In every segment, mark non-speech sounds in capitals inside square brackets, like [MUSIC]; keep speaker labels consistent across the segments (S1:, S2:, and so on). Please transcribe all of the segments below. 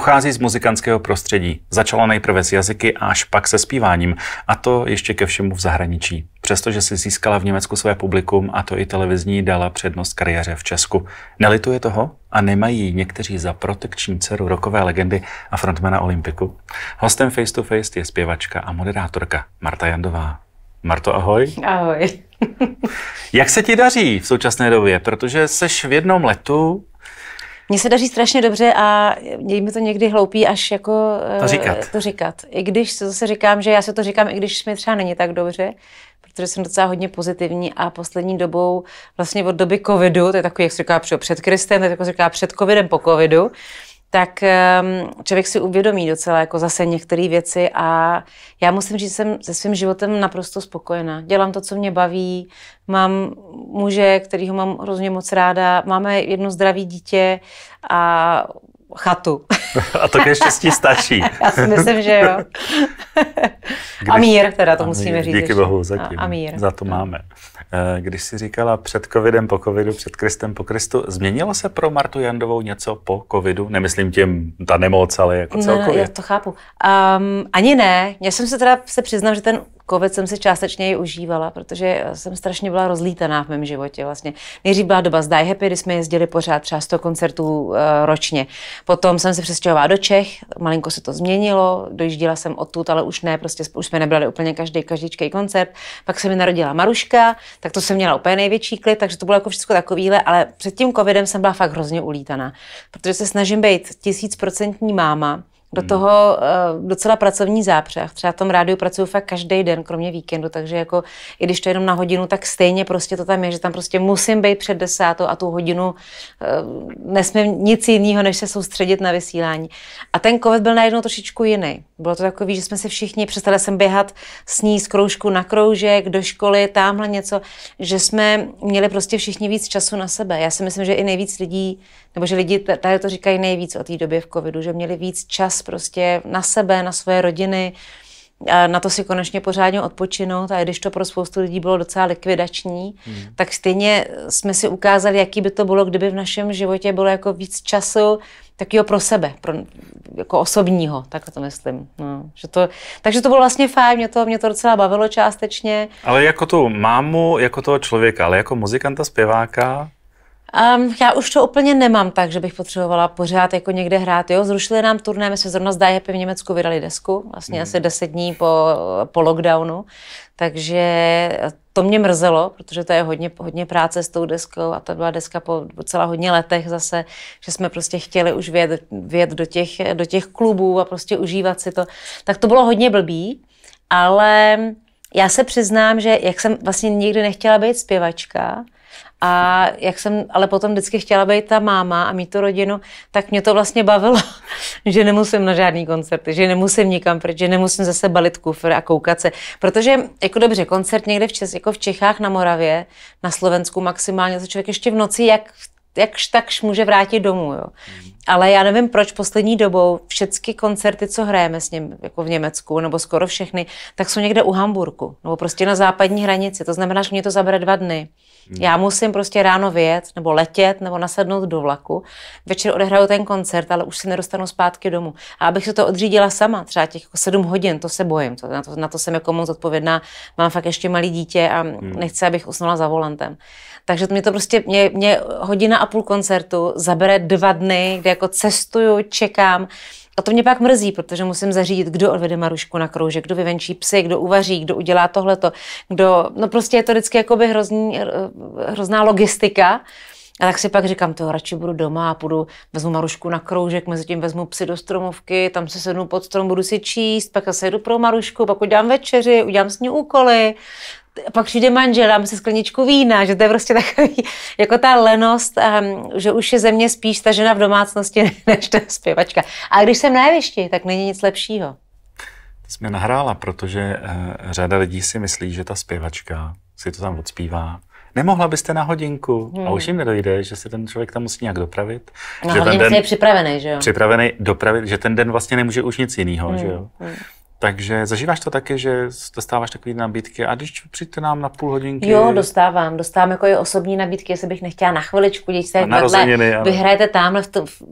S1: pochází z muzikantského prostředí. Začala nejprve s jazyky a až pak se zpíváním, a to ještě ke všemu v zahraničí. Přestože si získala v Německu své publikum a to i televizní dala přednost kariéře v Česku. Nelituje toho a nemají někteří za protekční dceru rokové legendy a frontmana Olympiku? Hostem Face to Face je zpěvačka a moderátorka Marta Jandová. Marto, ahoj. Ahoj. Jak se ti daří v současné době? Protože seš v jednom letu
S2: mně se daří strašně dobře a je mi to někdy hloupí až jako to eh, říkat. to říkat. I když se zase říkám, že já se to říkám, i když mi třeba není tak dobře, protože jsem docela hodně pozitivní a poslední dobou, vlastně od doby covidu, to je takový, jak se říká před Kristem, to je jako se říká před covidem po covidu, tak ehm, člověk si uvědomí docela jako zase některé věci a já musím říct, že jsem se svým životem naprosto spokojená. Dělám to, co mě baví, mám muže, kterýho mám hrozně moc ráda, máme jedno zdravé dítě a chatu.
S1: A to ke štěstí stačí. [LAUGHS] Já si myslím, že jo.
S2: Když... A mír, teda to a mír, musíme říct. Díky ještě. Bohu tím. A mír. Za
S1: to máme. Eh, když jsi říkala před covidem, po covidu, před Kristem, po Kristu, změnilo se pro Martu Jandovou něco po covidu? Nemyslím tím ta nemoc, ale jako no, no, celkově. já to
S2: chápu. Um, ani ne. Já jsem se teda se přiznám, že ten covid jsem si částečně i užívala, protože eh, jsem strašně byla rozlítaná v mém životě vlastně. Nejdřív byla doba z Die Happy, kdy jsme jezdili pořád třeba 100 koncertů uh, ročně. Potom jsem se přestěhovala do Čech, malinko se to změnilo, dojížděla jsem odtud, ale už ne, prostě už jsme nebrali úplně každý, každý koncert. Pak se mi narodila Maruška, tak to jsem měla úplně největší klid, takže to bylo jako všechno takovýhle, ale před tím covidem jsem byla fakt hrozně ulítaná, protože se snažím být tisícprocentní máma, do hmm. toho uh, docela pracovní zápřeh. Třeba v tom rádiu pracuju fakt každý den, kromě víkendu, takže jako i když to je jenom na hodinu, tak stejně prostě to tam je, že tam prostě musím být před desátou a tu hodinu uh, nesmím nic jiného, než se soustředit na vysílání. A ten covid byl najednou trošičku jiný. Bylo to takový, že jsme si všichni přestali jsem běhat s ní z kroužku na kroužek, do školy, tamhle něco, že jsme měli prostě všichni víc času na sebe. Já si myslím, že i nejvíc lidí nebo že lidi tady to říkají nejvíc o té době v covidu, že měli víc čas prostě na sebe, na své rodiny, a na to si konečně pořádně odpočinout a i když to pro spoustu lidí bylo docela likvidační, mm. tak stejně jsme si ukázali, jaký by to bylo, kdyby v našem životě bylo jako víc času takového pro sebe, pro, jako osobního, tak to myslím. No, že to, takže to bylo vlastně fajn, mě to, mě to docela bavilo částečně.
S1: Ale jako tu mámu, jako toho člověka, ale jako muzikanta, zpěváka,
S2: Um, já už to úplně nemám tak, že bych potřebovala pořád jako někde hrát. Jo? Zrušili nám turné, my jsme zrovna z Die Happy v Německu vydali desku, vlastně mm. asi deset dní po, po lockdownu, takže to mě mrzelo, protože to je hodně, hodně práce s tou deskou a to byla deska po docela hodně letech zase, že jsme prostě chtěli už vjet, vjet do, těch, do těch klubů a prostě užívat si to. Tak to bylo hodně blbý, ale já se přiznám, že jak jsem vlastně nikdy nechtěla být zpěvačka, a jak jsem ale potom vždycky chtěla být ta máma a mít tu rodinu, tak mě to vlastně bavilo, [LAUGHS] že nemusím na žádný koncerty, že nemusím nikam protože nemusím zase balit kufr a koukat se. Protože, jako dobře, koncert někde v, Čes, jako v Čechách, na Moravě, na Slovensku maximálně, se člověk ještě v noci, jak jakž takž může vrátit domů. Jo. Hmm. Ale já nevím, proč poslední dobou všechny koncerty, co hrajeme s ním, jako v Německu, nebo skoro všechny, tak jsou někde u Hamburku, nebo prostě na západní hranici. To znamená, že mě to zabere dva dny. Hmm. Já musím prostě ráno vyjet, nebo letět, nebo nasednout do vlaku. Večer odehraju ten koncert, ale už se nedostanu zpátky domů. A abych se to odřídila sama, třeba těch jako sedm hodin, to se bojím. To, na, to, na to jsem jako moc odpovědná. Mám fakt ještě malý dítě a hmm. nechci, abych usnula za volantem. Takže mě to prostě, mě, mě hodina a půl koncertu zabere dva dny, kde jako cestuju, čekám. A to mě pak mrzí, protože musím zařídit, kdo odvede Marušku na kroužek, kdo vyvenčí psy, kdo uvaří, kdo udělá tohleto, kdo, no prostě je to vždycky jakoby hrozný, eh, hrozná logistika. A tak si pak říkám, to radši budu doma a půjdu, vezmu Marušku na kroužek, mezi tím vezmu psy do stromovky, tam se sednu pod strom, budu si číst, pak se jedu pro Marušku, pak udělám večeři, udělám s ní úkoly, pak přijde manžel, se skleničku vína, že to je prostě takový, jako ta lenost, um, že už je ze mě spíš ta žena v domácnosti [LAUGHS] než ta zpěvačka. A když jsem na jevišti, tak není nic lepšího.
S1: Ty jsi mě nahrála, protože uh, řada lidí si myslí, že ta zpěvačka si to tam odspívá, nemohla byste na hodinku. Hmm. A už jim nedojde, že se ten člověk tam musí nějak dopravit. No, že ten den, je
S2: připravený, že jo?
S1: Připravený, dopravit, že ten den vlastně nemůže už nic jiného, hmm. že jo? Hmm. Takže zažíváš to taky, že dostáváš takové nabídky a když přijďte nám na půl hodinky? Jo,
S2: dostávám. Dostávám jako i osobní nabídky, jestli bych nechtěla na chviličku, když se vedle, vyhrajete tamhle,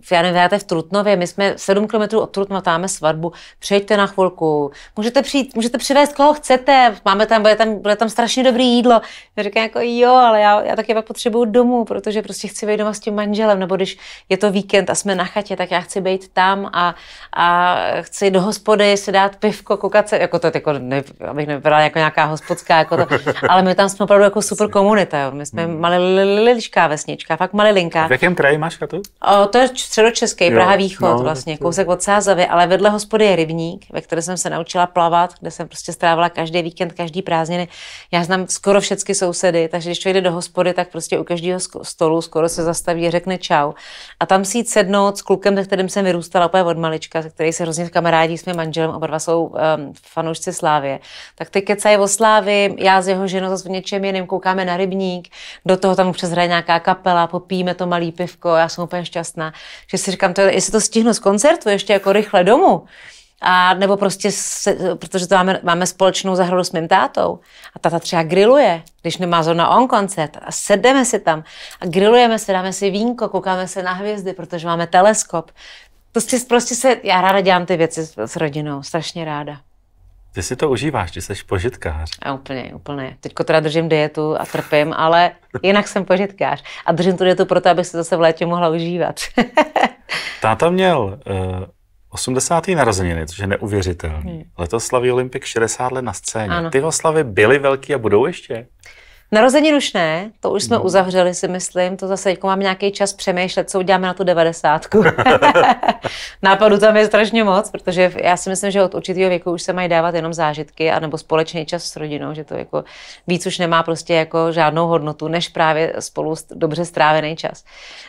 S2: v, já nevím, v Trutnově, my jsme 7 km od Trutnova, máme svatbu, přejďte na chvilku, můžete, přijít, můžete přivést koho chcete, máme tam, bude tam, bude tam strašně dobrý jídlo. Já říkám jako jo, ale já, já taky pak potřebuju domů, protože prostě chci být doma s tím manželem, nebo když je to víkend a jsme na chatě, tak já chci být tam a, a chci do hospody si dát piv pivko, koukat se, jako to, jako, ne, abych nevypadala jako nějaká hospodská, jako to, ale my tam jsme opravdu jako super komunita, jo. my jsme hmm. maliličká vesnička, fakt malilinka. A v
S1: jakém kraji máš tu?
S2: O, to je středočeský, Praha východ no, vlastně, to... kousek od Sázavy, ale vedle hospody je rybník, ve které jsem se naučila plavat, kde jsem prostě strávila každý víkend, každý prázdniny. Já znám skoro všechny sousedy, takže když jde do hospody, tak prostě u každého stolu skoro se zastaví a řekne čau. A tam si jít sednout s klukem, se kterým jsem vyrůstala úplně od malička, se který se hrozně kamarádi s mým manželem, oba dva jsou um, fanoušci Slávě, tak ty kecají o Slávy, já s jeho ženou zase v něčem jiným koukáme na rybník, do toho tam přes hraje nějaká kapela, popíme to malý pivko, já jsem úplně šťastná, že si říkám, to, jestli to stihnu z koncertu ještě jako rychle domů, a nebo prostě, se, protože to máme, máme společnou zahradu s mým tátou. A tata třeba griluje, když nemá zrovna on koncert. A sedeme si tam a grilujeme se, dáme si vínko, koukáme se na hvězdy, protože máme teleskop. Prostě, prostě se, já ráda dělám ty věci s, s rodinou, strašně ráda.
S1: Ty si to užíváš, ty jsi požitkář.
S2: A úplně, úplně. Teďko teda držím dietu a trpím, ale jinak jsem požitkář. A držím tu dietu proto, abych se zase v létě mohla užívat.
S1: [LAUGHS] Táta měl uh, eh, 80. narozeniny, což je neuvěřitelné. Hmm. Letos slaví Olympik 60 let na scéně. Ano. Ty oslavy byly velký a budou ještě?
S2: Narození rušné, to už jsme no. uzavřeli, si myslím. To zase jako mám nějaký čas přemýšlet, co uděláme na tu devadesátku. [LAUGHS] Nápadu tam je strašně moc, protože já si myslím, že od určitého věku už se mají dávat jenom zážitky, anebo společný čas s rodinou, že to jako víc už nemá prostě jako žádnou hodnotu, než právě spolu dobře strávený čas.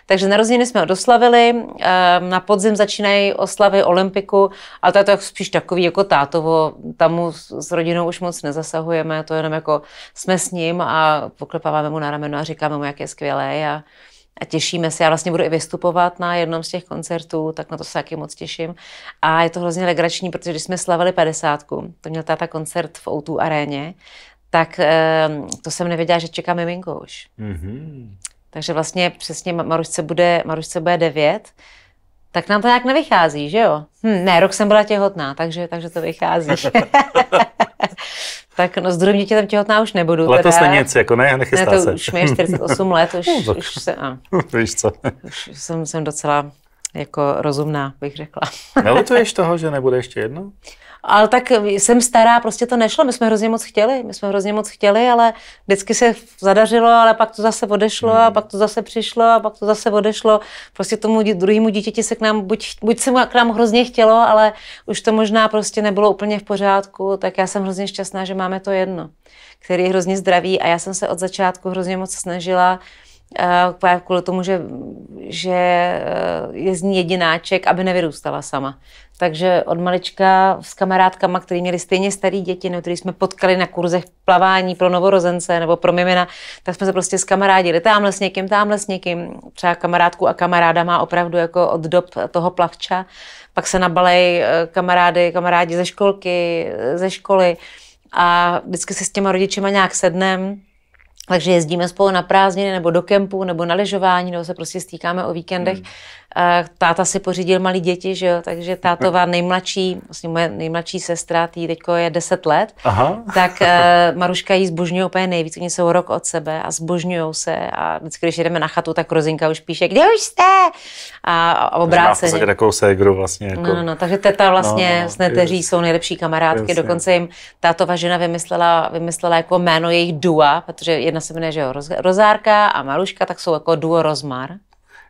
S2: Takže narozeniny jsme odoslavili, ehm, na podzim začínají oslavy olympiku, ale to je to spíš takový jako tátovo, tam s rodinou už moc nezasahujeme, to jenom jako jsme s ním a poklepáváme mu na rameno a říkáme mu, jak je skvělý a, a těšíme se. Já vlastně budu i vystupovat na jednom z těch koncertů, tak na to se taky moc těším. A je to hrozně legrační, protože když jsme slavili 50, to měl táta koncert v Outu aréně, tak ehm, to jsem nevěděla, že čeká miminko už.
S1: Mm-hmm.
S2: Takže vlastně přesně Marušce bude, Marušce bude 9, tak nám to nějak nevychází, že jo? Hm, ne, rok jsem byla těhotná, takže, takže to vychází. [LAUGHS] [LAUGHS] [LAUGHS] tak no s druhým dítětem těhotná už nebudu. Letos teda, není nic, jako ne, nechystá ne, to se. Už mi je 48 let, už, [LAUGHS] no, už se, a,
S1: [LAUGHS] Víš co. Už
S2: jsem, jsem docela jako rozumná, bych řekla. Nelituješ toho, že nebude ještě jedno? ale tak jsem stará, prostě to nešlo, my jsme hrozně moc chtěli, my jsme hrozně moc chtěli, ale vždycky se zadařilo, ale pak to zase odešlo a hmm. pak to zase přišlo a pak to zase odešlo. Prostě tomu druhému dítěti se k nám, buď, buď se mu k nám hrozně chtělo, ale už to možná prostě nebylo úplně v pořádku, tak já jsem hrozně šťastná, že máme to jedno, který je hrozně zdravý a já jsem se od začátku hrozně moc snažila eh, kvůli tomu, že, že eh, je z ní jedináček, aby nevyrůstala sama. Takže od malička s kamarádkama, který měli stejně starý děti, nebo který jsme potkali na kurzech plavání pro novorozence nebo pro mimina, tak jsme se prostě s kamarádili tamhle s někým, tamhle s někým. Třeba kamarádku a kamaráda má opravdu jako od dob toho plavča. Pak se nabalej eh, kamarády, kamarádi ze školky, eh, ze školy a vždycky se s těma rodičima nějak sednem. Takže jezdíme spolu na prázdniny nebo do kempu nebo na ležování, nebo se prostě stýkáme o víkendech. Hmm. Táta si pořídil malý děti, že jo, takže tátová nejmladší, vlastně moje nejmladší sestra, tý teďko je 10 let, Aha. tak eh, Maruška jí zbožňuje úplně nejvíc, oni jsou rok od sebe a zbožňují se a vždycky, když jdeme na chatu, tak Rozinka už píše, kde už jste? A, obráceně. Má
S1: takovou ségru vlastně. No, jako... No, no,
S2: no, takže teta vlastně no, no, s neteří jsou nejlepší kamarádky, yes, dokonce jim tátová žena vymyslela, vymyslela jako jméno jejich dua, protože jedna se jmenuje, že jo, Rozárka a Maruška, tak jsou jako duo Rozmar.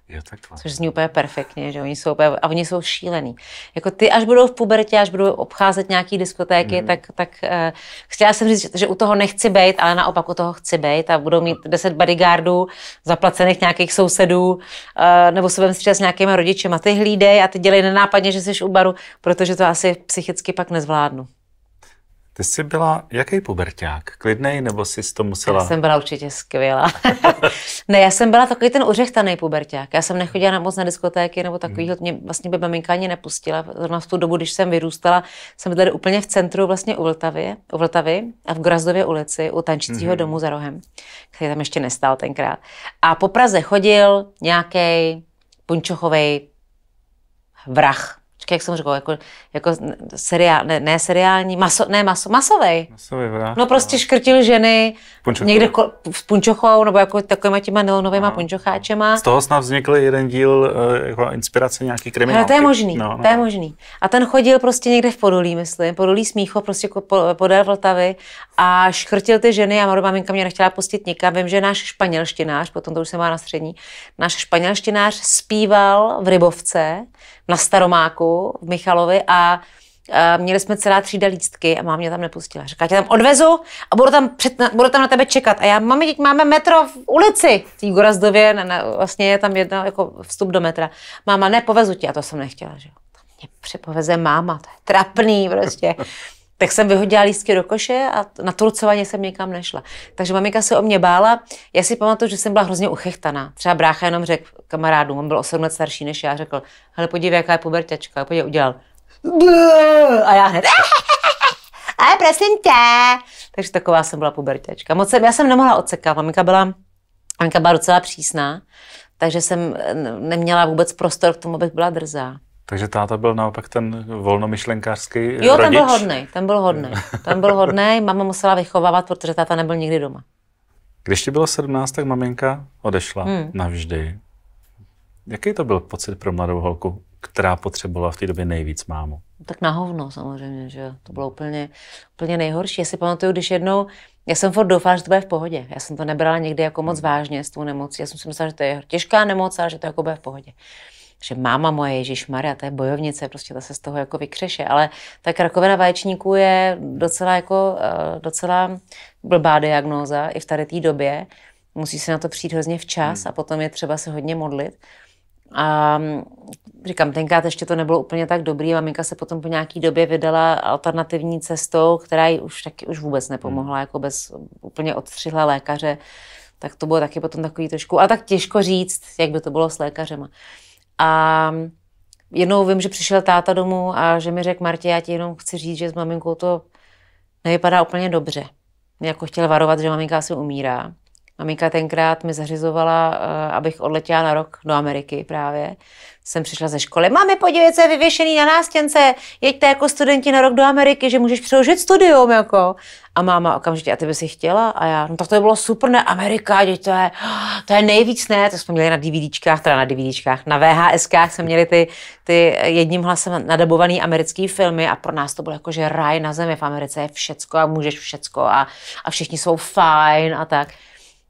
S2: Jo, takhle. Což zní úplně perfektně, že oni jsou úplně, a oni jsou šílený. Jako ty, až budou v pubertě, až budou obcházet nějaký diskotéky, mm. tak, tak uh, eh, chtěla jsem říct, že u toho nechci být, ale naopak u toho chci být a budou mít deset bodyguardů, zaplacených nějakých sousedů, uh, nebo se budeme střídat s nějakými rodiči a ty hlídej a ty dělej nenápadně, že jsi u baru, protože to asi psychicky pak nezvládnu.
S1: Ty jsi byla jaký puberták? Klidnej nebo jsi to musela? Já jsem
S2: byla určitě skvělá. [LAUGHS] ne, já jsem byla takový ten ořechtaný puberták. Já jsem nechodila na moc na diskotéky nebo takovýho, hmm. mě vlastně by maminka ani nepustila. Zrovna v tu dobu, když jsem vyrůstala, jsem byla úplně v centru vlastně u Vltavy, u Vltavy a v Grazdově ulici u tančícího mm-hmm. domu za rohem, který tam ještě nestál tenkrát. A po Praze chodil nějaký punčochovej vrah počkej, jak jsem říkal, jako, jako seriál, ne, ne seriální, maso, ne maso, masovej.
S1: masový vrát, No
S2: prostě no. škrtil ženy punčochou. někde s punčochou, nebo jako takovýma těma neonovýma no. punčocháčema. Z toho
S1: snad vznikl jeden díl eh, jako inspirace nějaký kriminálky. No, to je možný, no, no. to je
S2: no. možný. A ten chodil prostě někde v Podolí, myslím, Podolí Smícho prostě jako podél Vltavy a škrtil ty ženy a moje maminka mě nechtěla pustit nikam. Vím, že náš španělštinář, potom to už jsem má na střední, náš španělštinář zpíval v Rybovce na Staromáku v Michalovi a měli jsme celá třída lístky a mám mě tam nepustila. Říká, tě tam odvezu a budu tam, před, na, budu tam na tebe čekat. A já, mami, teď máme metro v ulici. V Gorazdově, na, na, vlastně je tam jedna, jako vstup do metra. Máma, ne, povezu tě. A to jsem nechtěla, že jo. Mě přepoveze máma, to je trapný prostě tak jsem vyhodila lístky do koše a na trucovaně jsem někam nešla. Takže maminka se o mě bála. Já si pamatuju, že jsem byla hrozně uchechtaná. Třeba brácha jenom řekl kamarádům, on byl o let starší než já, řekl, hele podívej, jaká je puberťačka, podívej, udělal. A já hned, [LAUGHS] ale prosím tě. Takže taková jsem byla puberťačka. Moc jsem, já jsem nemohla odsekat, maminka byla, maminka byla docela přísná, takže jsem eh, neměla vůbec prostor k tomu, abych byla drzá.
S1: Takže táta byl naopak ten volnomyšlenkářský jo, rodič? Jo, ten byl hodný, ten byl hodný. Ten byl
S2: hodný, mama musela vychovávat, protože táta nebyl nikdy doma.
S1: Když ti bylo 17, tak maminka odešla hmm. navždy. Jaký to byl pocit pro mladou holku, která potřebovala v té době nejvíc mámu?
S2: Tak na hovno samozřejmě, že to bylo úplně, úplně nejhorší. Já si pamatuju, když jednou, já jsem furt doufala, že to bude v pohodě. Já jsem to nebrala někdy jako moc vážně s tou nemocí. Já jsem si myslela, že to je těžká nemoc, ale že to jako bude v pohodě že máma moje Ježíš Maria, to je bojovnice, prostě ta se z toho jako vykřeše. Ale tak rakovina vaječníků je docela, jako, eh, docela blbá diagnóza i v tady té době. Musí se na to přijít hrozně včas hmm. a potom je třeba se hodně modlit. A mm, říkám, tenkrát ještě to nebylo úplně tak dobrý. Maminka se potom po nějaký době vydala alternativní cestou, která jí už taky už vůbec nepomohla, hmm. jako bez úplně odstřihla lékaře. Tak to bylo taky potom takový trošku, A tak těžko říct, jak by to bylo s lékařema. A jednou vím, že přišel táta domů a že mi řekl, Martě, já ti jenom chci říct, že s maminkou to nevypadá úplně dobře. jako chtěl varovat, že maminka asi umírá. Maminka tenkrát mi zařizovala, eh, abych odletěla na rok do Ameriky právě. Jsem přišla ze školy. Máme, podívej, co je vyvěšený na nástěnce. Jeďte jako studenti na rok do Ameriky, že můžeš přeložit studium. Jako. A máma okamžitě, a ty by si chtěla? A já, no tak to by bylo super, ne Amerika, děť to je, to je nejvíc, ne? To jsme měli na DVDčkách, teda na DVDčkách, na VHSkách jsme měli ty, ty jedním hlasem nadabovaný americký filmy a pro nás to bylo jako, že raj na zemi v Americe je všecko a můžeš všecko a, a všichni jsou fajn a tak.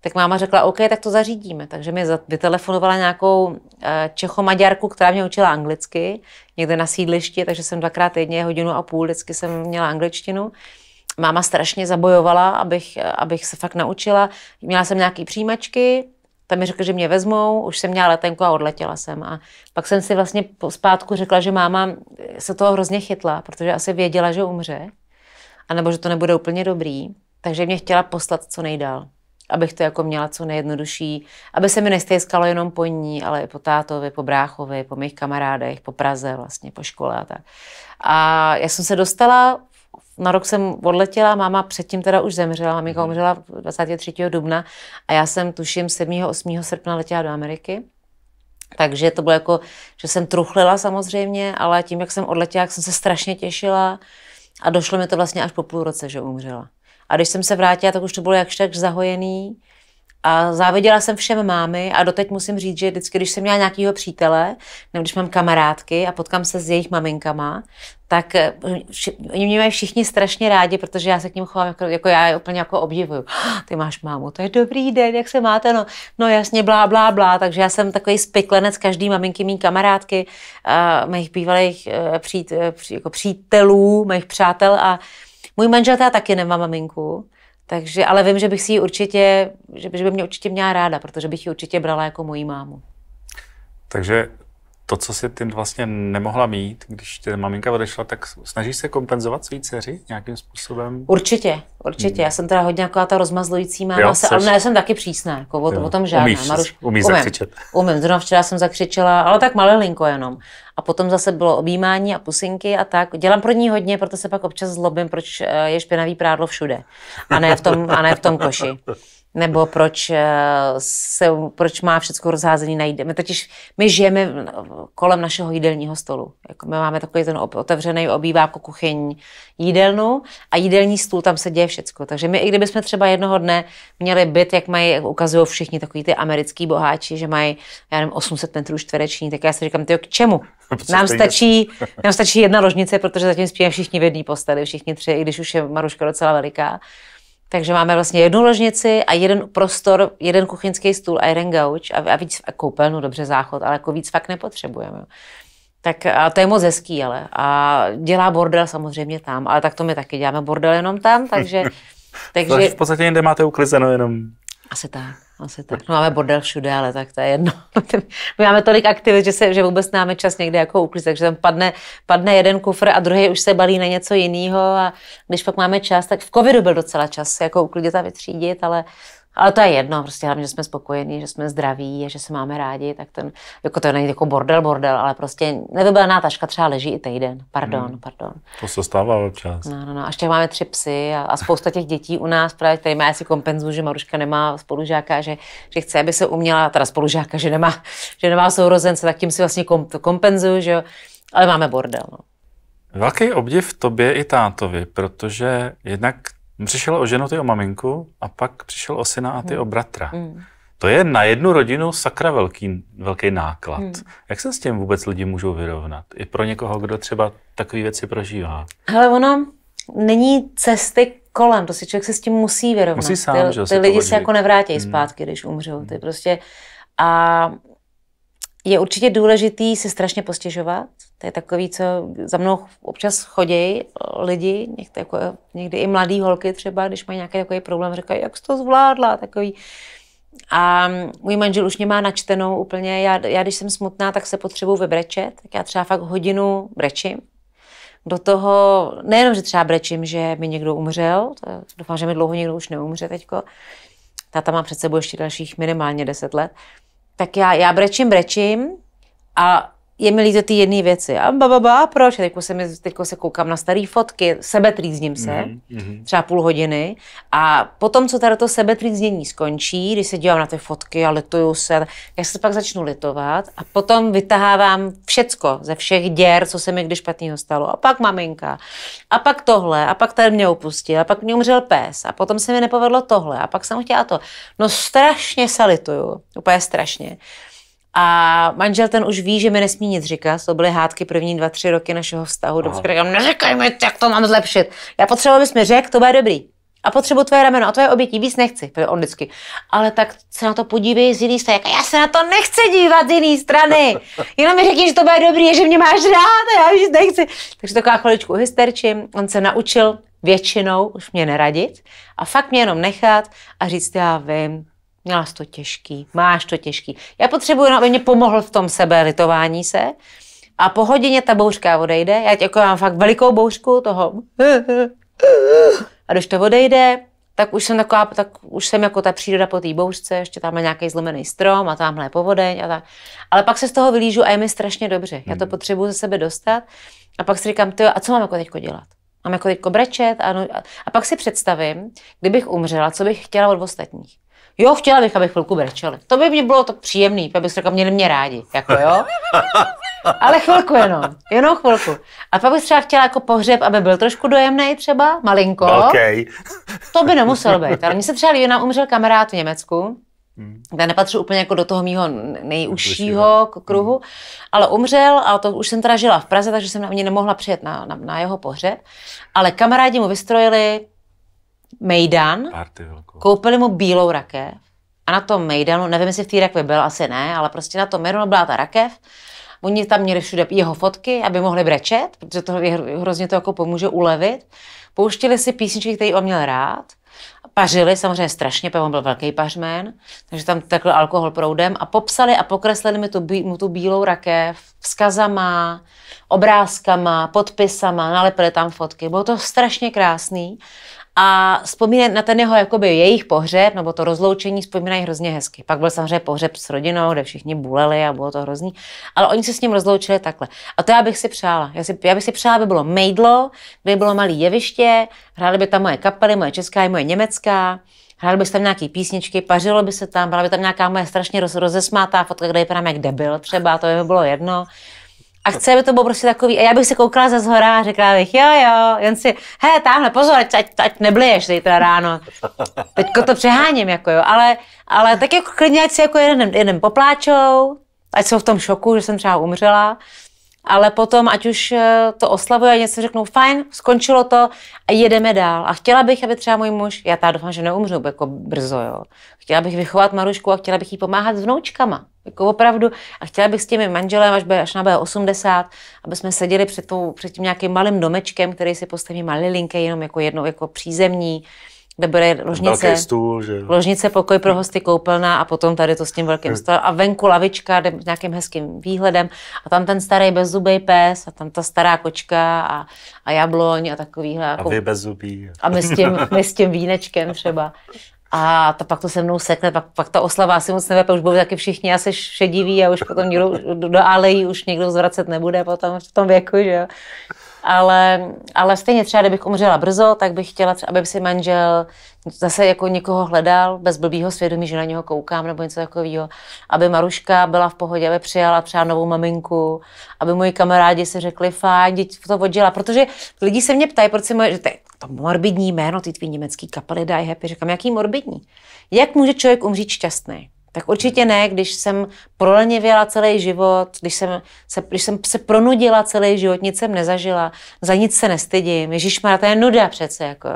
S2: Tak máma řekla, OK, tak to zařídíme. Takže mi vytelefonovala nějakou eh, Čechomaďarku, která mě učila anglicky, někde na sídlišti, takže jsem dvakrát týdně, hodinu a půl, vždycky jsem měla angličtinu. Máma strašně zabojovala, abych, eh, abych se fakt naučila. Měla jsem nějaké příjmačky, tam mi řekla, že mě vezmou, už jsem měla letenku a odletěla jsem. A pak jsem si vlastně zpátku řekla, že máma eh, se toho hrozně chytla, protože asi věděla, že umře, anebo že to nebude úplně dobrý, takže mě chtěla poslat co nejdál abych to jako měla co nejjednodušší, aby se mi nestejskalo jenom po ní, ale i po tátovi, po bráchovi, po mých kamarádech, po Praze vlastně, po škole a tak. A já jsem se dostala, na rok jsem odletěla, máma předtím teda už zemřela, maminka mhm. umřela 23. dubna a já jsem tuším 7. 8. srpna letěla do Ameriky. Takže to bylo jako, že jsem truchlila samozřejmě, ale tím, jak jsem odletěla, jak jsem se strašně těšila a došlo mi to vlastně až po půl roce, že umřela. A když jsem se vrátila, tak už to bylo jakž tak zahojený. A záviděla jsem všem mámy a doteď musím říct, že vždycky, když jsem měla nějakého přítele, nebo když mám kamarádky a potkám se s jejich maminkama, tak eh, oni mě mají všichni strašně rádi, protože já se k ním chovám, jako, jako já je úplně jako obdivuju. [GASPS] Ah, ty máš mámu, to je dobrý den, jak se máte? No, no jasně, blá, blá, blá. Takže já jsem takový spiklenec každý maminky, mý kamarádky, a eh, mých bývalých eh, přít, jako přítelů, mých přátel a můj manžel já taky nemá maminku, takže, ale vím, že bych si ji určitě, že by, že by mě určitě měla ráda, protože bych ji určitě brala jako moji mámu.
S1: Takže to, co si ty vlastně nemohla mít, když tě maminka odešla, tak snažíš se kompenzovat svý dceři nějakým způsobem? Určitě,
S2: určitě. Hmm. Já jsem teda hodně jako ta rozmazlující máma, jo, se, ale ne, já jsem taky přísná, jako o, o tom žádná. Umíš, Maruš, umíš umím, zakřičet. Umím, zrovna včera jsem zakřičela, ale tak malé linko jenom. A potom zase bylo objímání a pusinky a tak. Dělám pro ní hodně, proto se pak občas zlobím, proč eh, je špinavý prádlo všude
S1: a ne v tom, a ne v tom koši
S2: nebo proč, eh, se, proč má všechno rozházení na jídle. My totiž my žijeme kolem našeho jídelního stolu. Jako my máme takový ten otevřený obývák, kuchyň jídelnu a jídelní stůl, tam se děje všechno. Takže my, i kdybychom třeba jednoho dne měli byt, jak mají, jak ukazují všichni takový ty americký boháči, že mají, já nevím, 800 metrů čtvereční, tak já si říkám, ty k čemu? [LAUGHS] Nám stačí, nám stačí jedna ložnice, protože zatím spíme všichni v jedné posteli, všichni tři, i když už je Maruška docela veliká takže máme vlastně jednu ložnici a jeden prostor, jeden kuchyňský stůl a jeden gauč a, a víc a koupelnu, dobře záchod, ale jako víc fakt nepotřebujeme. Tak a to je moc hezký, ale. A dělá bordel samozřejmě tam, ale tak to my taky děláme bordel jenom tam, takže... [LAUGHS] takže... V
S1: podstatě jinde máte uklizeno jenom. Asi tak. Asi tak.
S2: No, máme bordel všude, ale tak to je jedno. [LAUGHS] My máme tolik aktivit, že, se, že vůbec nemáme čas někde jako uklízet, takže tam padne, padne jeden kufr a druhý už se balí na něco jiného a když pak máme čas, tak v covidu byl docela čas jako uklidit a vytřídit, ale ale to je jedno, prostě hlavně, že jsme spokojení, že jsme zdraví a že se máme rádi, tak ten, jako to není jako bordel, bordel, ale prostě nevybelená taška třeba leží i týden. Pardon, hmm.
S1: pardon. To se stává občas.
S2: No, no, no. A ještě máme tři psy a, a spousta těch dětí u nás právě, které má asi kompenzu, že Maruška nemá spolužáka, že, že chce, aby se uměla, teda spolužáka, že nemá, že nemá sourozence, tak tím si vlastně kompenzuju, že jo. Ale máme bordel. No.
S1: Velký obdiv tobě i tátovi, protože jednak Přišel o ženu, ty o maminku a pak přišel o syna a ty hmm. o bratra. Hmm. To je na jednu rodinu sakra velký, velký náklad. Hmm. Jak se s tím vůbec lidi můžou vyrovnat? I pro někoho, kdo třeba takové věci prožívá.
S2: Ale ono není cesty kolem, to prostě si člověk se s tím musí vyrovnat. Musí sám, ty, že ty lidi se jako nevrátí hmm. zpátky, když umřou. Ty hmm. prostě. A je určitě důležitý se strašně postěžovat, to je takový, co za mnou občas chodí eh, lidi, někdy, jako, eh, někdy i mladý holky třeba, když mají nějaký takový problém, říkají, jak jsi to zvládla, takový. A můj manžel už mě má načtenou úplně. Já, já když jsem smutná, tak se potřebuju vybrečet. Tak já třeba fakt hodinu brečím. Do toho, nejenom, že třeba brečím, že mi někdo umřel, to doufám, že mi dlouho někdo už neumře teďko. Táta má před sebou ještě dalších minimálně deset let. Tak já, já brečím, brečím a je mi líto ty jedné věci. A ba, ba, ba proč? Teď se, mi, teďko se koukám na staré fotky, sebetrýzním se, mm-hmm. třeba půl hodiny. A potom, co tady to sebetrýznění skončí, když se dívám na ty fotky a lituju se, já se pak začnu litovat a potom vytahávám všecko ze všech děr, co se mi kdy špatného stalo. A pak maminka, a pak tohle, a pak tady mě opustil, a pak mě umřel pes, a potom se mi nepovedlo tohle, a pak jsem chtěla to. No strašně se lituju, úplně strašně. A manžel ten už ví, že mi nesmí nic říkat. To byly hádky první dva, tři roky našeho vztahu. Dobře, říkám, no, neříkej mi, jak to mám zlepšit. Já potřeboval, abys mi řekl, to bude dobrý. A potřebuji tvoje rameno a tvoje obětí, víc nechci. Protože on vždycky. Ale tak se na to podívej z jiný strany. Já se na to nechci dívat z jiné strany. Jenom mi řekni, že to bude dobrý, že mě máš rád a já už nechci. Takže taková chviličku hysterčím. On se naučil většinou už mě neradit a fakt mě jenom nechat a říct, já vím, Měla jsi to těžký, máš to těžký. Já potřebuji, aby mě pomohl v tom sebe litování se. A po hodině ta bouřka odejde. Já jako mám fakt velikou bouřku toho. A když to odejde, tak už jsem taková, tak už jsem jako ta příroda po té bouřce, ještě tam je nějaký zlomený strom a tamhle je povodeň a tak. Ale pak se z toho vylížu a je mi strašně dobře. Já to hmm. potřebuji ze sebe dostat. A pak si říkám, ty a co mám jako teď dělat? Mám jako teď brečet a, no, a, a pak si představím, kdybych umřela, co bych chtěla od ostatních. Jo, chtěla bych, aby chvilku brečeli. To by mě bylo to příjemný, pak bych řekla, měli mě rádi, jako jo. [LAUGHS] Ale chvilku jenom, jenom chvilku. A pak bych třeba chtěla jako pohřeb, aby byl trošku dojemný třeba, malinko. Okay. To by nemusel být, ale mně se třeba líbí, nám umřel kamarád v Německu, hmm. já nepatřu úplně jako do toho mýho nejužšího kruhu, ale umřel a to už jsem teda žila v Praze, takže jsem na mě nemohla přijet na, na, na jeho pohřeb. Ale kamarádi mu vystrojili Mejdan, koupili mu bílou rakev a na tom Mejdanu, nevím, jestli v té rakvi byl, asi ne, ale prostě na tom Mejdanu byla ta rakev. Oni tam měli všude jeho fotky, aby mohli brečet, protože to hrozně to jako pomůže ulevit. Pouštili si písničky, který on měl rád. Pařili samozřejmě strašně, protože on byl velký pařmen, takže tam takhle alkohol proudem a popsali a pokreslili mi tu, mu tu bílou rakev vzkazama, obrázkama, podpisama, nalepili tam fotky. Bylo to strašně krásný a vzpomínají na ten jeho jakoby jejich pohřeb, nebo to rozloučení, vzpomínají hrozně hezky. Pak byl samozřejmě pohřeb s rodinou, kde všichni buleli a bylo to hrozný, ale oni se s ním rozloučili takhle. A to já bych si přála. Já, si, já bych si přála, aby bylo mejdlo, by bylo malé jeviště, hrály by tam moje kapely, moje česká i moje německá Hrál by se tam nějaký písničky, pařilo by se tam, byla by tam nějaká moje strašně roz, rozesmátá fotka, kde právě jak debil třeba, to by bylo jedno. A chce, aby to bylo prostě takový, a já bych se koukala ze zhora a řekla bych, jo, jo, jen si, he, tamhle, pozor, ať, ať, ať nebliješ zítra ráno. [LAUGHS] Teď to přeháním, jako jo, ale, ale tak jako klidně, ať si jako jeden, jeden popláčou, ať jsou v tom šoku, že jsem třeba umřela, ale potom, ať už eh, to oslavuje a něco řeknou, fajn, skončilo to a jedeme dál. A chtěla bych, aby třeba můj muž, já tady doufám, že neumřu jako brzo, jo. Chtěla bych vychovat Marušku a chtěla bych jí pomáhat s vnoučkama. Jako opravdu. A chtěla bych s těmi manželem, až, až na b 80, aby jsme seděli před, tou, před tím nějakým malým domečkem, který si postaví malý linky, jenom jako jedno, jako přízemní, kde bude ložnice, stůl, že? ložnice, pokoj pro hosty, koupelna a potom tady to s tím velkým stolem a venku lavička s nějakým hezkým výhledem a tam ten starý bezzubý pes a tam ta stará kočka a, a jabloň a takovýhle. Jako, a vy
S1: bezzubí. A my s, tím,
S2: my s tím vínečkem třeba. A ta, pak to se mnou sekne, pak, pak ta oslava asi moc nevepe, už budou taky všichni asi šediví a už potom někdo, do, do alejí už někdo zvracet nebude potom v tom věku, že jo. Ale, ale stejně třeba, kdybych umřela brzo, tak bych chtěla, třeba, aby si manžel zase jako někoho hledal, bez blbýho svědomí, že na něho koukám nebo něco takového, aby Maruška byla v pohodě, aby přijala třeba novou maminku, aby moji kamarádi se řekli, fajn, děti to odžila. Protože lidi se mě ptají, proč si moje, že to morbidní jméno, ty tvý německý kapely Die Happy. Říkám, jaký morbidní? Jak může člověk umřít šťastný? Tak určitě ne, když jsem prolenivěla celý život, když jsem se, když jsem se pronudila celý život, nic jsem nezažila, za nic se nestydím. Ježíš to je nuda přece. Jako